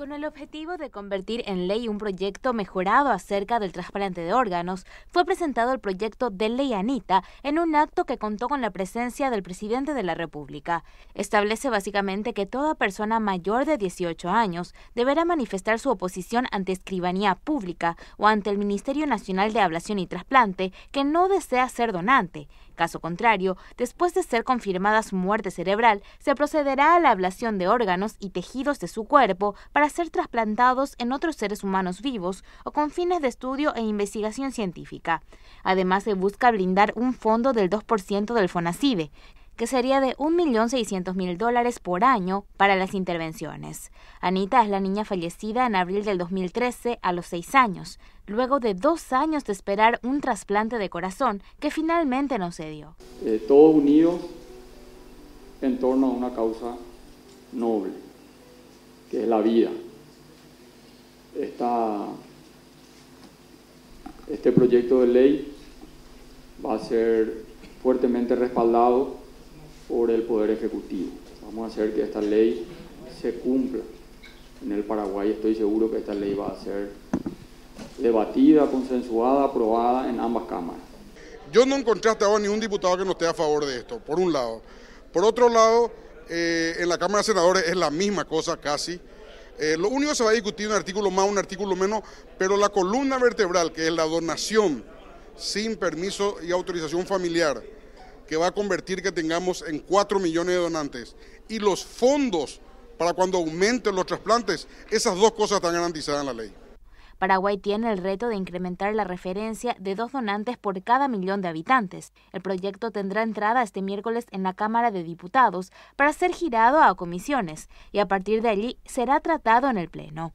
Con el objetivo de convertir en ley un proyecto mejorado acerca del trasplante de órganos, fue presentado el proyecto de Ley Anita en un acto que contó con la presencia del presidente de la República. Establece básicamente que toda persona mayor de 18 años deberá manifestar su oposición ante escribanía pública o ante el Ministerio Nacional de Ablación y Trasplante que no desea ser donante Caso contrario, después de ser confirmada su muerte cerebral, se procederá a la ablación de órganos y tejidos de su cuerpo para ser trasplantados en otros seres humanos vivos o con fines de estudio e investigación científica. Además, se busca blindar un fondo del 2% del FONACIDE, que sería de 1.600.000 dólares por año para las intervenciones. Anita es la niña fallecida en abril del 2013 a los 6 años, luego de dos años de esperar un trasplante de corazón que finalmente no se dio. Eh, todo todos unidos en torno a una causa noble, que es la vida. este proyecto de ley va a ser fuertemente respaldado por el Poder Ejecutivo. Vamos a hacer que esta ley se cumpla. En el Paraguay estoy seguro que esta ley va a ser debatida, consensuada, aprobada en ambas cámaras. Yo no encontré hasta ahora ningún diputado que no esté a favor de esto, por un lado. Por otro lado, eh, en la Cámara de Senadores es la misma cosa casi. Eh, lo único que se va a discutir un artículo más, un artículo menos, pero la columna vertebral, que es la donación sin permiso y autorización familiar, que va a convertir que tengamos en 4 millones de donantes y los fondos para cuando aumenten los trasplantes, esas dos cosas están garantizadas en la ley. Paraguay tiene el reto de incrementar la referencia de dos donantes por cada millón de habitantes. El proyecto tendrá entrada este miércoles en la Cámara de Diputados para ser girado a comisiones y a partir de allí será tratado en el Pleno.